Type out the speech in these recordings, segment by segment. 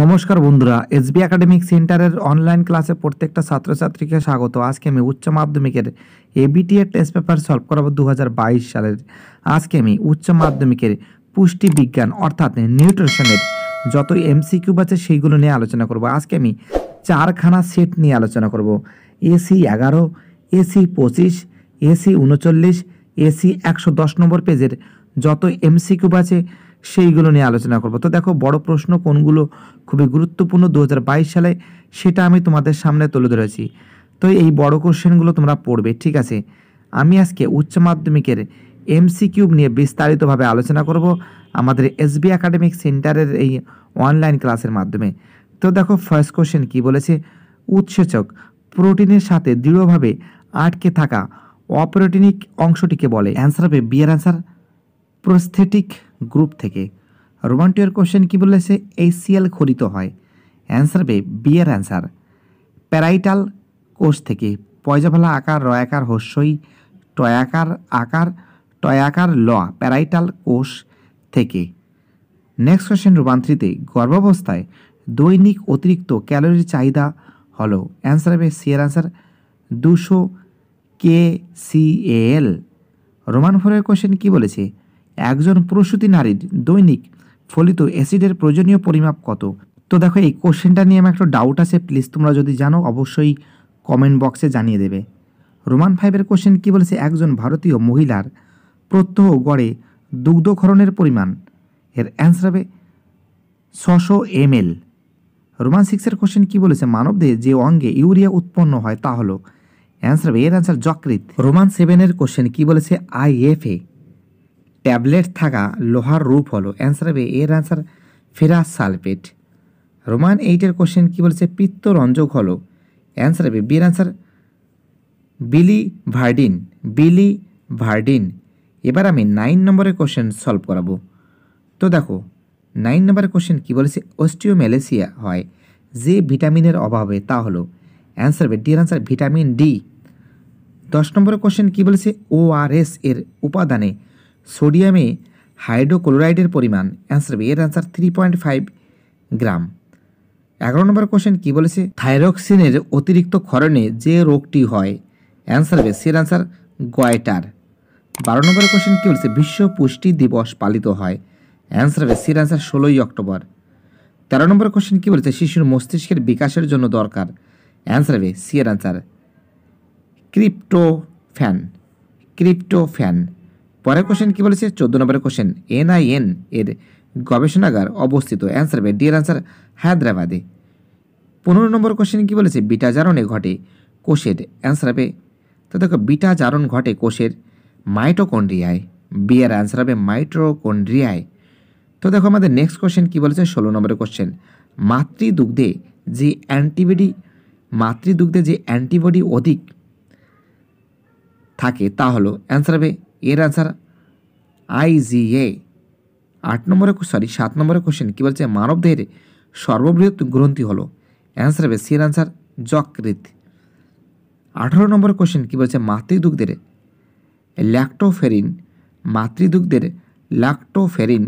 নমস্কার বন্ধুরা SB academic সেন্টারের অনলাইন ক্লাসে প্রত্যেকটা ছাত্রছাত্রীকে স্বাগত আজকে আমি উচ্চ মাধ্যমিকের এবিটিএ টেস্ট পেপার সলভ করাবো দু সালের আজকে আমি উচ্চ মাধ্যমিকের পুষ্টি বিজ্ঞান অর্থাৎ নিউট্রিশনের যত কিউব আছে সেইগুলো নিয়ে আলোচনা করব আজকে আমি চারখানা সেট নিয়ে আলোচনা করব এসি এগারো এসি পঁচিশ এসি উনচল্লিশ এসি একশো দশ নম্বর পেজের যত কিউব আছে সেইগুলো নিয়ে আলোচনা করব তো দেখো বড় প্রশ্ন কোনগুলো খুবই গুরুত্বপূর্ণ দু সালে সেটা আমি তোমাদের সামনে তুলে ধরেছি তো এই বড় কোশ্চেনগুলো তোমরা পড়বে ঠিক আছে আমি আজকে উচ্চ মাধ্যমিকের এমসি কিউব নিয়ে বিস্তারিতভাবে আলোচনা করব আমাদের এসবি একাডেমিক সেন্টারের এই অনলাইন ক্লাসের মাধ্যমে তো দেখো ফার্স্ট কোশ্চেন কি বলেছে উৎসেচক প্রোটিনের সাথে দৃঢ়ভাবে আটকে থাকা অপ্রোটিনিক অংশটিকে বলে অ্যান্সার হবে বিয়ের অ্যান্সার প্রস্থেটিক গ্রুপ থেকে রোমান্টিয়ার টুয়ের কোশ্চেন কী বলেছে এসিএল খরিত হয় অ্যান্সার বে বিয়ের অ্যান্সার প্যারাইটাল কোষ থেকে পয়জাভালা আকার রয়াকার হস্যই টয়াকার আকার টয়াকার ল প্যারাইটাল কোষ থেকে নেক্সট কোশ্চেন রূপান্তরিতে গর্ভাবস্থায় দৈনিক অতিরিক্ত ক্যালোরির চাহিদা হলো অ্যান্সার হবে সিয়ের অ্যান্সার দুশো কে সি এল রোমান ফোরের কোশ্চেন কী বলেছে একজন প্রসূতি নারীর দৈনিক ফলিত অ্যাসিডের প্রয়োজনীয় পরিমাপ কত তো দেখো এই কোশ্চেনটা নিয়ে আমার একটা ডাউট আছে প্লিজ তোমরা যদি জানো অবশ্যই কমেন্ট বক্সে জানিয়ে দেবে রোমান ফাইভের কোশ্চেন কী বলেছে একজন ভারতীয় মহিলার প্রত্যহ গড়ে দুগ্ধক্ষরণের পরিমাণ এর অ্যান্সার হবে ছশো এম এল রোমান সিক্সের কোশ্চেন কী বলেছে মানবদের যে অঙ্গে ইউরিয়া উৎপন্ন হয় তা হলো অ্যান্সার হবে এর অ্যান্সার যকৃত রোমান সেভেনের কোশ্চেন কী বলেছে আইএফএ ট্যাবলেট থাকা লোহার রূপ হলো অ্যান্সার হবে এর অ্যান্সার ফেরা সালফেট রোমান এইটের কোশ্চেন কী বলছে পিত্তরঞ্জক হলো অ্যান্সার হবে বিয়ের অ্যান্সার বিলি ভার্ডিন বিলি ভার্ডিন এবার আমি নাইন নম্বরের কোশ্চেন সলভ করাবো তো দেখো নাইন নম্বরের কোশ্চেন কী বলেছে অস্টিওমেলেসিয়া হয় যে ভিটামিনের অভাবে তা হলো অ্যান্সার হবে ডির অ্যান্সার ভিটামিন ডি দশ নম্বরের কোশ্চেন কী বলেছে ওআরএস এর উপাদানে সোডিয়ামে হাইড্রোক্লোরাইডের পরিমাণ অ্যান্সার হবে এর answer three point five gram এগারো নম্বর কোশ্চেন কী বলেছে থাইরক্সিনের অতিরিক্ত ক্ষরণে যে রোগটি হয় অ্যান্সার হবে সের অ্যান্সার গয়টার বারো নম্বর কোশ্চেন কী বলেছে বিশ্ব পুষ্টি দিবস পালিত হয় অ্যান্সার হবে সির অ্যান্সার ষোলোই অক্টোবর তেরো নম্বর কোশ্চেন কী বলেছে শিশুর মস্তিষ্কের বিকাশের জন্য দরকার অ্যান্সার হবে সিয়ের অ্যান্সার ক্রিপ্টো ফ্যান পরের কোশ্চেন কী বলেছে চোদ্দ নম্বরের কোশ্চেন এনআইএন এর গবেষণাগার অবস্থিত অ্যান্সার হবে ডিয়ার অ্যান্সার হায়দ্রাবাদে পনেরো নম্বর কোশ্চেন কী বলেছে বিটা জারণে ঘটে কোষের অ্যান্সার হবে তো দেখো বিটা জারণ ঘটে কোষের মাইটোকন্ড্রিয়ায় বিয়ের অ্যান্সার হবে মাইটোকন্ড্রিয়ায় তো দেখো আমাদের নেক্সট কোশ্চেন কী বলেছে ষোলো নম্বরের কোশ্চেন মাতৃদুগ্ধে যে অ্যান্টিবডি মাতৃদুগ্ধে যে অ্যান্টিবডি অধিক থাকে তা হলো অ্যান্সার হবে এর আনসার আইজিএ আট নম্বরে সরি সাত নম্বরে কোশ্চেন কী বলছে মানবদেহের সর্ববৃহৎ গ্রন্থি হলো অ্যান্সার হবে সির আনসার যকৃত আঠেরো নম্বর কোশ্চেন কী বলছে মাতৃদুগ্ধের ল্যাক্টোফেরিন মাতৃদুগ্ধের ল্যাক্টোফেরিন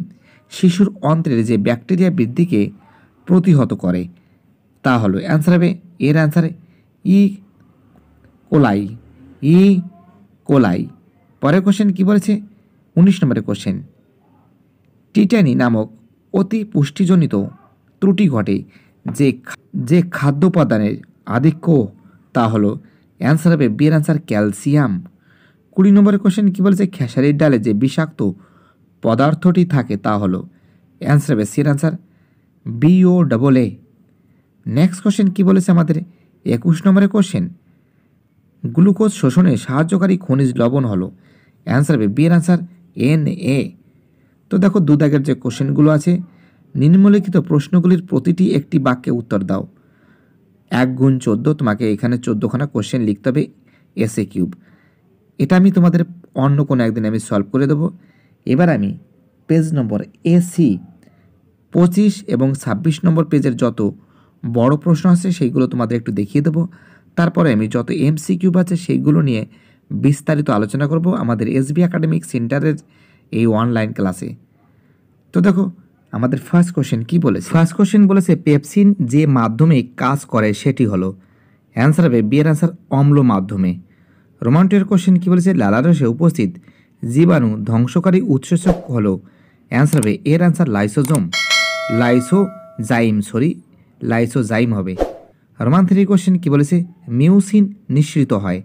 শিশুর অন্ত্রের যে ব্যাকটেরিয়া বৃদ্ধিকে প্রতিহত করে তা হলো অ্যান্সার হবে এর অ্যান্সার ই কোলাই ই কোলাই পরের কোশ্চেন কী বলেছে উনিশ নম্বরের কোশ্চেন টিটানি নামক অতি পুষ্টিজনিত ত্রুটি ঘটে যে যে খাদ্য উপাদানের আধিক্য তা হলো অ্যান্সার হবে বিয়ের অ্যান্সার ক্যালসিয়াম কুড়ি নম্বরের কোশ্চেন কী বলেছে খেসারির ডালে যে বিষাক্ত পদার্থটি থাকে তা হল অ্যান্সার হবে সির অ্যান্সার বিও ডবল এ নেক্সট কোশ্চেন কী বলেছে আমাদের একুশ নম্বরের কোশ্চেন গ্লুকোজ শোষণে সাহায্যকারী খনিজ লবণ হলো অ্যান্সার হবে বিয়ের অ্যান্সার এন এ তো দেখো দুদাগের যে কোশ্চেনগুলো আছে নিম্নলিখিত প্রশ্নগুলির প্রতিটি একটি বাক্যে উত্তর দাও এক গুণ চোদ্দো তোমাকে এখানে চোদ্দোখানা কোশ্চেন লিখতে হবে এ কিউব এটা আমি তোমাদের অন্য কোনো একদিন আমি সলভ করে দেবো এবার আমি পেজ নম্বর এসি পঁচিশ এবং ছাব্বিশ নম্বর পেজের যত বড় প্রশ্ন আছে সেইগুলো তোমাদের একটু দেখিয়ে দেবো তারপরে আমি যত এমসিকিউ আছে সেইগুলো নিয়ে বিস্তারিত আলোচনা করব আমাদের এসবি একাডেমিক সেন্টারের এই অনলাইন ক্লাসে তো দেখো আমাদের ফার্স্ট কোশ্চেন কি বলেছে ফার্স্ট কোশ্চেন বলেছে পেপসিন যে মাধ্যমে কাজ করে সেটি হলো অ্যান্সার হবে বিয়ের অ্যান্সার অম্ল মাধ্যমে রোমান্টের কোশ্চেন কী বলেছে লালারসে উপস্থিত জীবাণু ধ্বংসকারী উৎসেচক হলো অ্যান্সার হবে এর answer lysosome lysozyme sorry lysozyme হবে রোমান থ্রি কোশ্চেন কী বলেছে মিউসিন নিঃসৃত হয়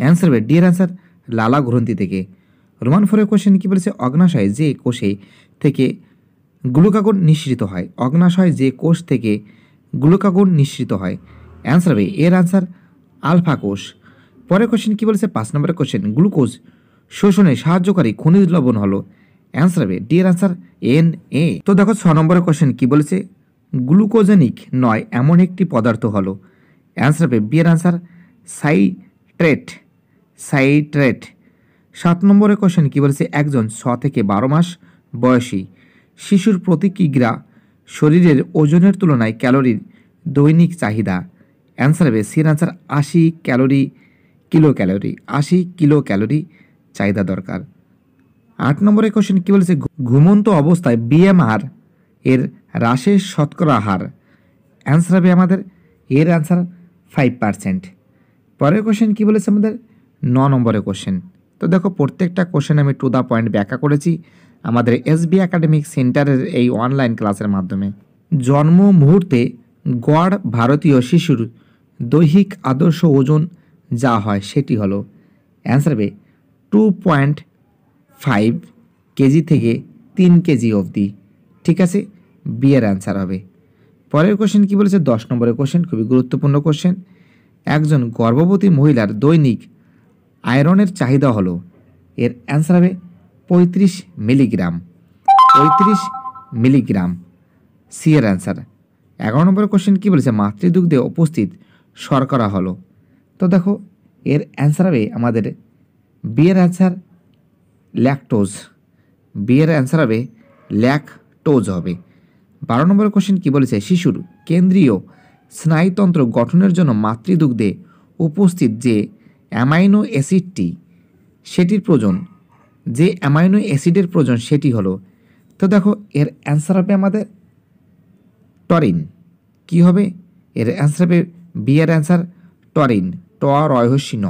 অ্যান্সার হবে ডিয়ের অ্যান্সার লালা গ্রন্থি থেকে রোমান ফোরের কোশ্চেন কী বলেছে অগ্নাশয় যে কোষে থেকে গ্লুকাগন নিঃসৃত হয় অগ্নাশয় যে কোষ থেকে গ্লুকাগন নিঃসৃত হয় অ্যান্সার হবে এর অ্যান্সার আলফা কোষ পরের কোশ্চেন কী বলেছে পাঁচ নম্বরের কোশ্চেন গ্লুকোজ শোষণে সাহায্যকারী খনিজ লবণ হলো অ্যান্সার হবে ডি এর অ্যান্সার এন এ তো দেখো ছ নম্বরের কোশ্চেন কী বলেছে গ্লুকোজেনিক নয় এমন একটি পদার্থ হলো অ্যান্সার হবে বিয়ের অ্যান্সার সাইট্রেট সাইট্রেট সাত নম্বরের কোশ্চেন কী বলেছে একজন ছ থেকে বারো মাস বয়সী শিশুর প্রতি কিগ্রা শরীরের ওজনের তুলনায় ক্যালোরির দৈনিক চাহিদা অ্যান্সার হবে সির অ্যান্সার আশি ক্যালোরি কিলো ক্যালোরি আশি কিলো ক্যালোরি চাহিদা দরকার আট নম্বরের কোশ্চেন কী বলেছে ঘুমন্ত অবস্থায় বিএমআর এর রাশে শতকরা হার অ্যান্সার হবে আমাদের এর অ্যান্সার ফাইভ পারসেন্ট পরের কোশ্চেন কী বলেছে আমাদের ন নম্বরের কোশ্চেন তো দেখো প্রত্যেকটা কোশ্চেন আমি টু দ্য পয়েন্ট ব্যাখ্যা করেছি আমাদের এসবি একাডেমিক সেন্টারের এই অনলাইন ক্লাসের মাধ্যমে জন্ম মুহূর্তে গড় ভারতীয় শিশুর দৈহিক আদর্শ ওজন যা হয় সেটি হলো অ্যান্সার হবে টু পয়েন্ট ফাইভ কেজি থেকে তিন কেজি অবধি ঠিক আছে বি এর অ্যান্সার হবে পরের কোশ্চেন কি বলেছে দশ নম্বরের কোশ্চেন খুবই গুরুত্বপূর্ণ কোশ্চেন একজন গর্ভবতী মহিলার দৈনিক আয়রনের চাহিদা হলো এর অ্যান্সার হবে পঁয়ত্রিশ মিলিগ্রাম পঁয়ত্রিশ মিলিগ্রাম সি এর অ্যান্সার এগারো নম্বরের কোশ্চেন কী বলেছে মাতৃদুগ্ধে উপস্থিত শর্করা হলো তো দেখো এর অ্যান্সার হবে আমাদের বিয়ের অ্যান্সার ল্যাকটোজ বিয়ের অ্যান্সার হবে ল্যাকটোজ হবে বারো নম্বর কোশ্চেন কী বলেছে শিশুর কেন্দ্রীয় স্নায়ুতন্ত্র গঠনের জন্য মাতৃদুগ্ধে উপস্থিত যে অ্যামাইনো অ্যাসিডটি সেটির প্রয়োজন যে অ্যামাইনো অ্যাসিডের প্রয়োজন সেটি হলো তো দেখো এর অ্যান্সার হবে আমাদের টরিন কি হবে এর অ্যান্সার হবে বিয়ের অ্যান্সার টরিন ট রয়হস্যি ন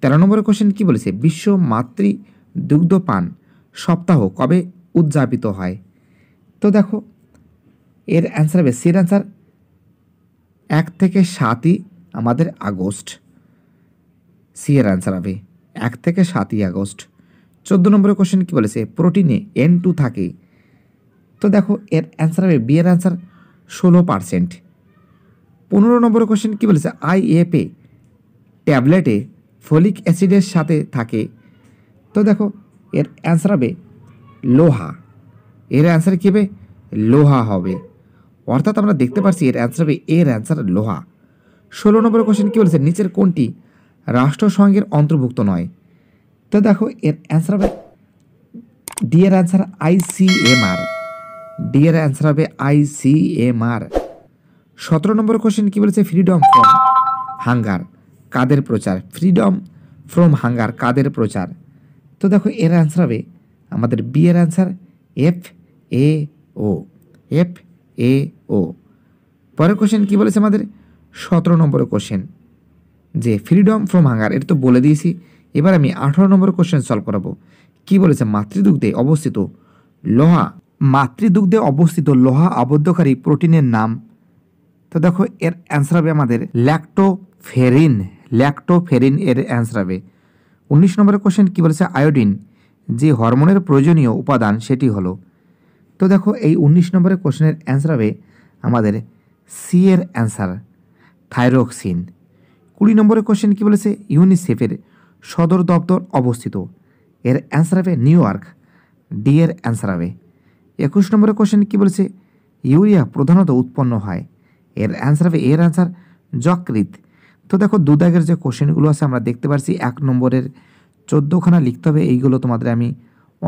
তেরো নম্বর কোশ্চেন কী বলেছে বিশ্ব মাতৃ দুগ্ধপান সপ্তাহ কবে উদযাপিত হয় তো দেখো এর অ্যান্সার হবে সির অ্যান্সার এক থেকে সাতই আমাদের আগস্ট সি এর অ্যান্সার হবে এক থেকে সাতই আগস্ট চোদ্দো নম্বরের কোশ্চেন কী বলেছে প্রোটিনে এন টু থাকে তো দেখো এর অ্যান্সার হবে বি এর অ্যান্সার ষোলো পারসেন্ট পনেরো নম্বরের কোশ্চেন কী বলেছে আই এফ এ ট্যাবলেটে ফলিক অ্যাসিডের সাথে থাকে তো দেখো এর অ্যান্সার হবে লোহা এর অ্যান্সার কী হবে লোহা হবে অর্থাৎ আমরা দেখতে পারছি এর অ্যান্সার হবে এর অ্যান্সার লোহা ষোলো নম্বর কোশ্চেন কী বলেছে নিচের কোনটি রাষ্ট্রসংঘের অন্তর্ভুক্ত নয় তো দেখো এর অ্যান্সার হবে ডি এর অ্যান্সার আইসিএমআর ডি এর অ্যান্সার হবে আইসিএমআর সতেরো নম্বর কোশ্চেন কী বলেছে ফ্রিডম ফ্রম হাঙ্গার কাদের প্রচার ফ্রিডম ফ্রম হাঙ্গার কাদের প্রচার তো দেখো এর অ্যান্সার হবে আমাদের বি এর answer F A O F A O পরের কোশ্চেন কী বলেছে আমাদের সতেরো নম্বর কোশ্চেন যে ফ্রিডম ফ্রম হাঙ্গার এটা তো বলে দিয়েছি এবার আমি আঠারো নম্বর কোশ্চেন সলভ করাবো কি বলেছে মাতৃদুগ্ধে অবস্থিত লোহা মাতৃদুগ্ধে অবস্থিত লোহা আবদ্ধকারী প্রোটিনের নাম তো দেখো এর অ্যান্সার হবে আমাদের ল্যাক্টোফেরিন ল্যাক্টোফেরিন এর অ্যান্সার হবে উনিশ নম্বরের কোশ্চেন কী বলেছে আয়োডিন যে হরমোনের প্রয়োজনীয় উপাদান সেটি হলো তো দেখো এই উনিশ নম্বরের কোশ্চেনের অ্যান্সার হবে আমাদের সি এর অ্যান্সার থাইরোক্সিন কুড়ি নম্বরের কোশ্চেন কী বলেছে ইউনিসেফের সদর দপ্তর অবস্থিত এর অ্যান্সার হবে নিউ ইয়র্ক ডি এর অ্যান্সার হবে একুশ নম্বরের কোশ্চেন কী বলেছে ইউরিয়া প্রধানত উৎপন্ন হয় এর অ্যান্সার হবে এর অ্যান্সার যকৃত তো দেখো দুদাগের যে কোশ্চেনগুলো আছে আমরা দেখতে পারছি এক নম্বরের চোদ্দোখানা লিখতে হবে এইগুলো তোমাদের আমি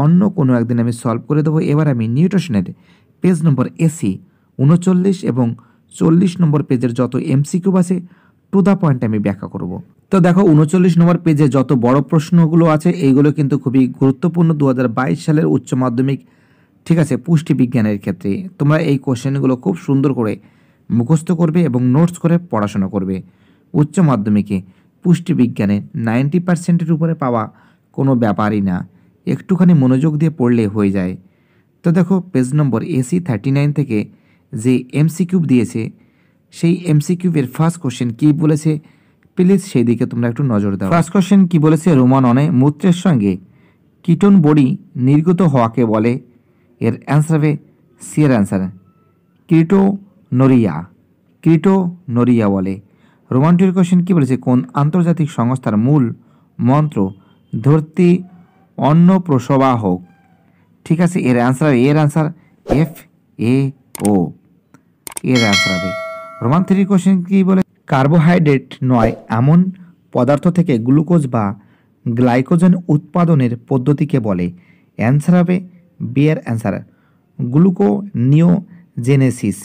অন্য কোনো একদিন আমি সলভ করে দেবো এবার আমি নিউট্রিশনের পেজ নম্বর এসি উনচল্লিশ এবং চল্লিশ নম্বর পেজের যত এমসিকিউ আছে টু দ্য পয়েন্ট আমি ব্যাখ্যা করব তো দেখো উনচল্লিশ নম্বর পেজে যত বড় প্রশ্নগুলো আছে এইগুলো কিন্তু খুবই গুরুত্বপূর্ণ দু সালের উচ্চ মাধ্যমিক ঠিক আছে পুষ্টি বিজ্ঞানের ক্ষেত্রে তোমরা এই কোশ্চেনগুলো খুব সুন্দর করে মুখস্থ করবে এবং নোটস করে পড়াশোনা করবে উচ্চ মাধ্যমিকে পুষ্টি বিজ্ঞানে নাইনটি পার্সেন্টের উপরে পাওয়া কোনো ব্যাপারই না একটুখানি মনোযোগ দিয়ে পড়লে হয়ে যায় তো দেখো page number AC thirty nine থেকে যে এমসিকিউব দিয়েছে সেই এমসিকিউবের ফার্স্ট কোশ্চেন কী বলেছে প্লিজ সেই দিকে তোমরা একটু নজর দাও ফার্স্ট কোশ্চেন কী বলেছে রোমাননে মূত্রের সঙ্গে কিটন বডি নির্গত হওয়াকে বলে এর অ্যান্সার হবে সিয়ের অ্যান্সার ক্রিটো নরিয়া ক্রিটো নরিয়া বলে রোমান্টিক কোশ্চেন কী বলেছে কোন আন্তর্জাতিক সংস্থার মূল মন্ত্র ধরতি অন্ন প্রসবা হোক ঠিক আছে এর অ্যান্সার এর অ্যান্সার এফ এ ও এর অ্যান্সার হবে রোমান থ্রি কোশ্চেন কি বলে কার্বোহাইড্রেট নয় এমন পদার্থ থেকে গ্লুকোজ বা গ্লাইকোজেন উৎপাদনের পদ্ধতিকে বলে অ্যান্সার হবে বিয়ের অ্যান্সার নিওজেনেসিস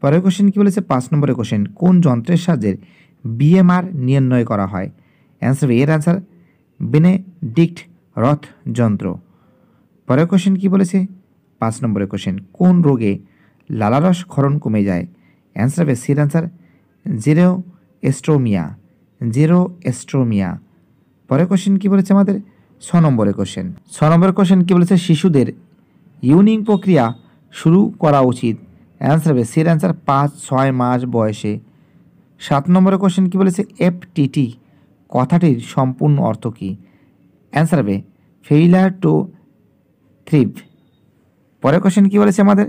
পরের কোশ্চেন কী বলেছে পাঁচ নম্বরের কোশ্চেন কোন যন্ত্রের সাহায্যে বিএমআর নির্ণয় করা হয় অ্যান্সার এর অ্যান্সার ডিক্ট রথ যন্ত্র পরের কোশ্চেন কী বলেছে পাঁচ নম্বরের কোশ্চেন কোন রোগে লালারস ক্ষরণ কমে যায় অ্যান্সার হবে সির answer xerostomia xerostomia পরের কোশ্চেন কী বলেছে আমাদের ছ নম্বরে কোশ্চেন ছ নম্বর কোশ্চেন কী বলেছে শিশুদের ইউনিং প্রক্রিয়া শুরু করা উচিত অ্যান্সার হবে সির অ্যান্সার পাঁচ ছয় মাস বয়সে সাত নম্বরের কোশ্চেন কী বলেছে এফটিটি কথাটির সম্পূর্ণ অর্থ কী অ্যান্সার হবে ফেইলার টু থ্রিভ পরের কোশ্চেন কী বলেছে আমাদের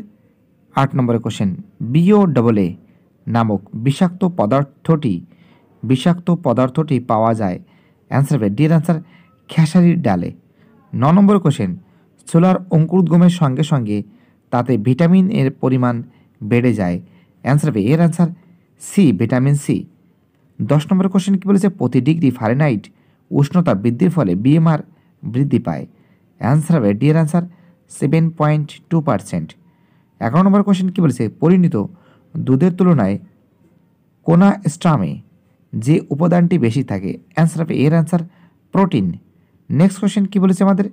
আট নম্বরের কোশ্চেন বিও ডবল এ নামক বিষাক্ত পদার্থটি বিষাক্ত পদার্থটি পাওয়া যায় অ্যান্সার হবে ডিয়ের অ্যান্সার খেসারির ডালে ন নম্বর কোশ্চেন সোলার অঙ্কুরোদ্গমের সঙ্গে সঙ্গে তাতে ভিটামিন এর পরিমাণ বেড়ে যায় অ্যান্সার হবে এর অ্যান্সার সি ভিটামিন সি দশ নম্বর কোশ্চেন কী বলেছে প্রতি ডিগ্রি ফারেনাইট উষ্ণতা বৃদ্ধির ফলে বিএমআর বৃদ্ধি পায় অ্যান্সার হবে ডিয়ের answer seven point two percent এগারো নম্বর কোয়েশ্চেন কী বলেছে পরিণত দুধের তুলনায় কোনা স্ট্রামে যে উপাদানটি বেশি থাকে অ্যান্সার হবে এর অ্যান্সার প্রোটিন নেক্সট কোয়েশ্চেন কী বলেছে আমাদের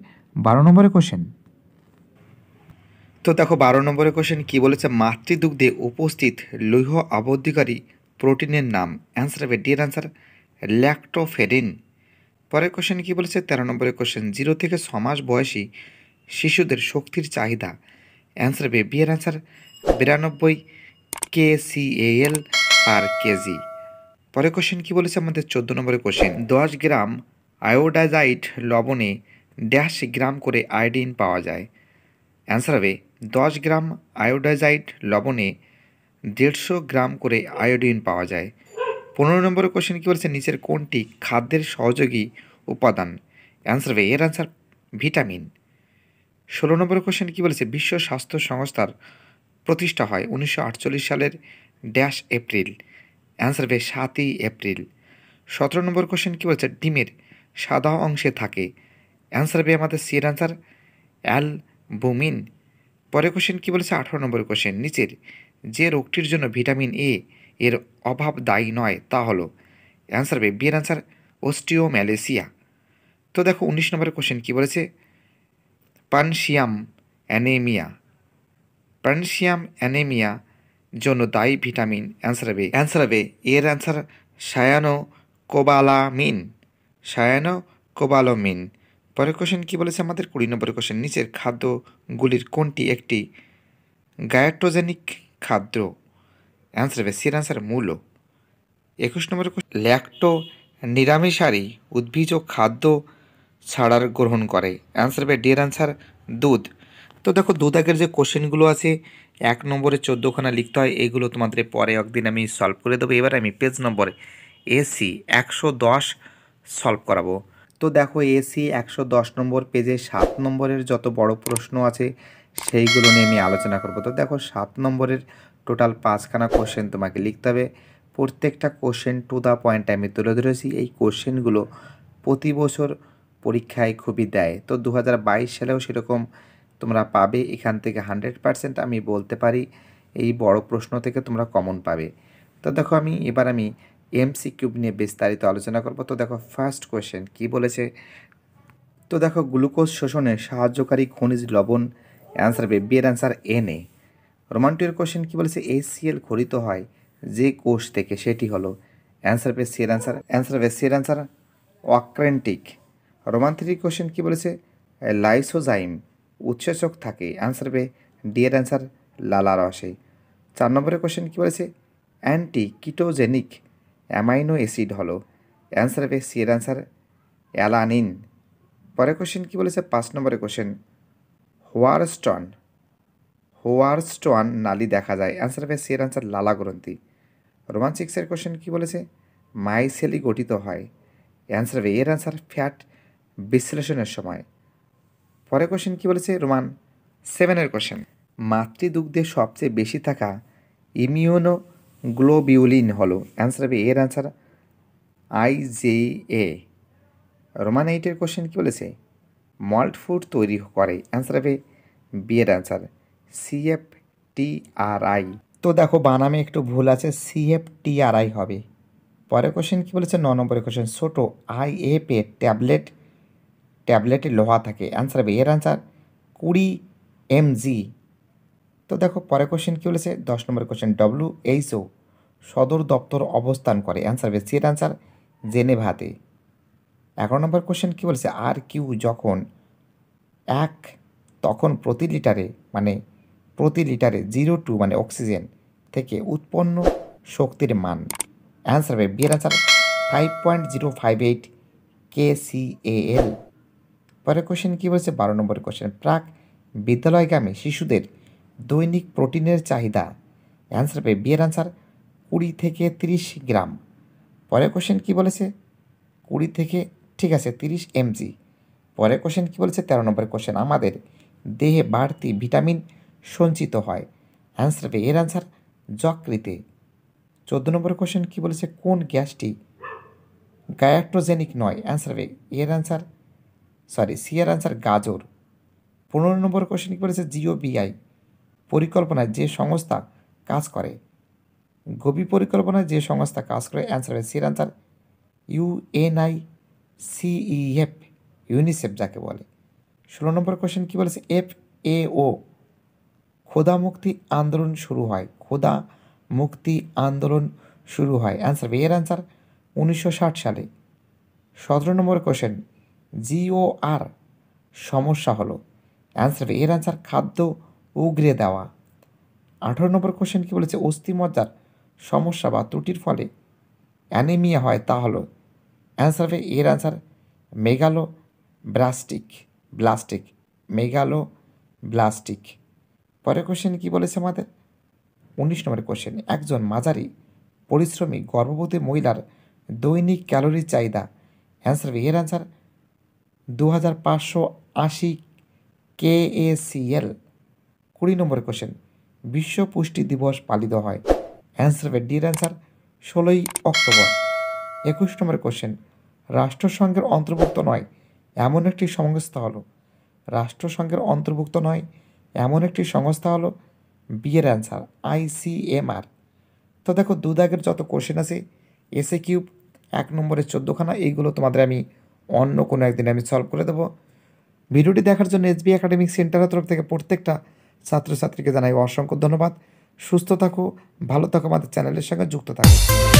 বারো নম্বরে কোয়েশ্চেন তো দেখো বারো নম্বরে কোয়েশ্চেন কী বলেছে মাতৃদুগ্ধে উপস্থিত লৌহ আবদ্ধিকারী প্রোটিনের নাম অ্যান্সার হবে ডি এর অ্যান্সার ল্যাক্টোফেরিন পরের কোশ্চেন কী বলেছে তেরো নম্বরের কোশ্চেন জিরো থেকে ছ মাস বয়সী শিশুদের শক্তির চাহিদা অ্যান্সার হবে বিয়ের অ্যান্সার বিরানব্বই K C L per KG পরে কোশ্চেন কি বলেছে আমাদের চোদ্দ নম্বরের কোশ্চেন দশ গ্রাম আয়োডাজাইট লবণে ড্যাশ গ্রাম করে আয়োডিন পাওয়া যায় অ্যান্সার হবে দশ গ্রাম আয়োডাজাইট লবণে দেড়শো গ্রাম করে আয়োডিন পাওয়া যায় পনেরো নম্বরের কোশ্চেন কী বলেছে নিচের কোনটি খাদ্যের সহযোগী উপাদান অ্যান্সার হবে এর অ্যান্সার ভিটামিন ষোলো নম্বর কোশ্চেন কী বলেছে বিশ্ব স্বাস্থ্য সংস্থার প্রতিষ্ঠা হয় উনিশশো সালের ড্যাশ এপ্রিল অ্যান্সার হবে সাতই এপ্রিল সতেরো নম্বর কোশ্চেন কী বলেছে ডিমের সাদা অংশে থাকে অ্যান্সার হবে আমাদের সিয়ের অ্যান্সার অ্যাল বুমিন পরে কোশ্চেন কী বলেছে আঠারো নম্বর কোশ্চেন নিচের যে রোগটির জন্য ভিটামিন এ এর অভাব দায়ী নয় তা হলো অ্যান্সার হবে বিয়ের অ্যান্সার অস্টিওম্যালেসিয়া তো দেখো উনিশ নম্বরের কোশ্চেন কী বলেছে পানশিয়াম অ্যানেমিয়া পানশিয়াম অ্যানেমিয়া জন্য দায়ী ভিটামিন অ্যান্সার হবে অ্যান্সার হবে এর answer cyanocobalamin cyanocobalamin পরের কোশ্চেন কী বলেছে আমাদের কুড়ি নম্বর কোশ্চেন নিচের খাদ্যগুলির কোনটি একটি গায়াট্রোজেনিক খাদ্য অ্যান্সার হবে সির অ্যান্সার মূল একুশ নম্বর ল্যাক্টো নিরামিষারি উদ্ভিজ খাদ্য ছাড়ার গ্রহণ করে অ্যান্সার হবে ডিয়ার অ্যান্সার দুধ তো দেখো দুধ আগের যে কোশ্চেনগুলো আছে এক নম্বরে চোদ্দোখানা লিখতে হয় এগুলো তোমাদের পরে একদিন আমি সলভ করে দেবো এবার আমি পেজ নম্বরে এসি একশো দশ সলভ করাবো তো দেখো এসি একশো দশ নম্বর পেজে সাত নম্বরের যত বড় প্রশ্ন আছে সেইগুলো নিয়ে আমি আলোচনা করব তো দেখো সাত নম্বরের টোটাল পাঁচখানা কোশ্চেন তোমাকে লিখতে হবে প্রত্যেকটা কোশ্চেন টু দ্য পয়েন্ট আমি তুলে ধরেছি এই কোশ্চেনগুলো প্রতি বছর পরীক্ষায় খুবই দেয় তো দু সালেও সেরকম তোমরা পাবে এখান থেকে হান্ড্রেড পারসেন্ট আমি বলতে পারি এই বড় প্রশ্ন থেকে তোমরা কমন পাবে তো দেখো আমি এবার আমি এমসি কিউব নিয়ে বিস্তারিত আলোচনা করব তো দেখো ফার্স্ট কোয়েশ্চেন কি বলেছে তো দেখো গ্লুকোজ শোষণে সাহায্যকারী খনিজ লবণ অ্যান্সার হবে বিয়ের অ্যান্সার এন এ রোমান্টির কোয়েশ্চেন কী বলেছে এসিএল খরিত হয় যে কোষ থেকে সেটি হলো অ্যান্সার হবে সিয়ের অ্যান্সার অ্যান্সার হবে সিয়ের অ্যান্সার অক্রেন্টিক রোমান্থিক কোশ্চেন কী বলেছে লাইসোজাইম উৎসেচক থাকে আনসার হবে ডিয়ের অ্যান্সার লালা রসে চার নম্বরের কোশ্চেন কী বলেছে অ্যান্টি কিটোজেনিক অ্যামাইনো অ্যাসিড হলো অ্যান্সার হবে সি এর অ্যান্সার অ্যালানিন পরের কোশ্চেন কী বলেছে পাঁচ নম্বরের কোশ্চেন হোয়ারস্টন হোয়ারস্টন নালি দেখা যায় অ্যান্সার হবে সি এর অ্যান্সার লালা গ্রন্থি রোমান সিক্সের কোশ্চেন কী বলেছে মাইসেলি গঠিত হয় অ্যান্সার বে এর অ্যান্সার ফ্যাট বিশ্লেষণের সময় পরে কোশ্চেন কী বলেছে রোমান সেভেনের কোশ্চেন মাতৃদুগ্ধে সবচেয়ে বেশি থাকা ইমিউনো গ্লোবিউলিন হলো অ্যান্সার হবে এর answer I J A Roman এইটের কোশ্চেন কী বলেছে মল্ট ফুড তৈরি করে অ্যান্সার হবে বি এর answer C F T R I তো দেখো বানামে একটু ভুল আছে C F T R I হবে পরের কোশ্চেন কী বলেছে ন নম্বরের কোশ্চেন ছোটো আই এ পে ট্যাবলেট ট্যাবলেটে লোহা থাকে অ্যান্সার হবে এর অ্যান্সার কুড়ি এমজি তো দেখো পরে কোশ্চেন কী বলেছে দশ নম্বর কোশ্চেন ডব্লিউ এইচও সদর দপ্তর অবস্থান করে অ্যান্সার হবে এর অ্যান্সার জেনেভাতে এগারো নম্বর কোশ্চেন কী বলেছে আর কিউ যখন এক তখন প্রতি লিটারে মানে প্রতি লিটারে জিরো টু মানে অক্সিজেন থেকে উৎপন্ন শক্তির মান অ্যান্সার হবে বিয়ের answer five point zero five eight K C A L পরের কোশ্চেন কী বলছে বারো নম্বর কোশ্চেন প্রাক বিদ্যালয়গামী শিশুদের দৈনিক প্রোটিনের চাহিদা অ্যান্সার পেয়ে বিয়ের অ্যান্সার কুড়ি থেকে তিরিশ গ্রাম পরের কোশ্চেন কী বলেছে কুড়ি থেকে ঠিক আছে তিরিশ এমজি পরের কোশ্চেন কী বলেছে তেরো নম্বর কোশ্চেন আমাদের দেহে বাড়তি ভিটামিন সঞ্চিত হয় অ্যান্সার পেয়ে এর অ্যান্সার যকৃতে চোদ্দো নম্বর কোশ্চেন কী বলেছে কোন গ্যাসটি গায়াট্রোজেনিক নয় অ্যান্সার পেয়ে এর অ্যান্সার সরি সিয়ার আনসার গাজর পনেরো নম্বর কোশ্চেন করেছে জিও বিআই পরিকল্পনায় যে সংস্থা কাজ করে গভীর পরিকল্পনায় যে সংস্থা কাজ করে অ্যান্সার হবে সির আনসার ইউএনআই সিইএফ ইউনিসেফ যাকে বলে ষোলো নম্বর কোশ্চেন কী বলেছে এফ এ ও খোদা মুক্তি আন্দোলন শুরু হয় খোদা মুক্তি আন্দোলন শুরু হয় অ্যান্সার হবে এর অ্যান্সার উনিশশো সালে সতেরো নম্বর কোশ্চেন জিও আর সমস্যা হলো অ্যান্সার এর অ্যান্সার খাদ্য উগরে দেওয়া আঠেরো নম্বর কোশ্চেন কী বলেছে অস্থিমজ্জার সমস্যা বা ত্রুটির ফলে অ্যানিমিয়া হয় তা হলো অ্যান্সার হবে এর answer megaloblastic blastic megaloblastic পরের কোশ্চেন কী বলেছে আমাদের উনিশ নম্বর কোশ্চেন একজন মাঝারি পরিশ্রমী গর্ভবতী মহিলার দৈনিক ক্যালোরির চাহিদা অ্যান্সার হবে এর অ্যান্সার দু হাজার পাঁচশো আশি কেএসিএল কুড়ি নম্বর কোশ্চেন বিশ্ব পুষ্টি দিবস পালিত হয় অ্যান্সার হবে ডির অ্যান্সার ষোলোই অক্টোবর একুশ নম্বর কোশ্চেন রাষ্ট্রসংঘের অন্তর্ভুক্ত নয় এমন একটি সংস্থা হলো রাষ্ট্রসংঘের অন্তর্ভুক্ত নয় এমন একটি সংস্থা হলো বিয়ের অ্যান্সার আইসিএমআর তো দেখো দুদাগের যত কোশ্চেন আছে এসএ কিউব এক নম্বরের চোদ্দোখানা এইগুলো তোমাদের আমি অন্য কোনো একদিন আমি সলভ করে দেবো ভিডিওটি দেখার জন্য এসবি একাডেমিক সেন্টারের তরফ থেকে প্রত্যেকটা ছাত্রছাত্রীকে জানাই অসংখ্য ধন্যবাদ সুস্থ থাকো ভালো থাকো আমাদের চ্যানেলের সঙ্গে যুক্ত থাকো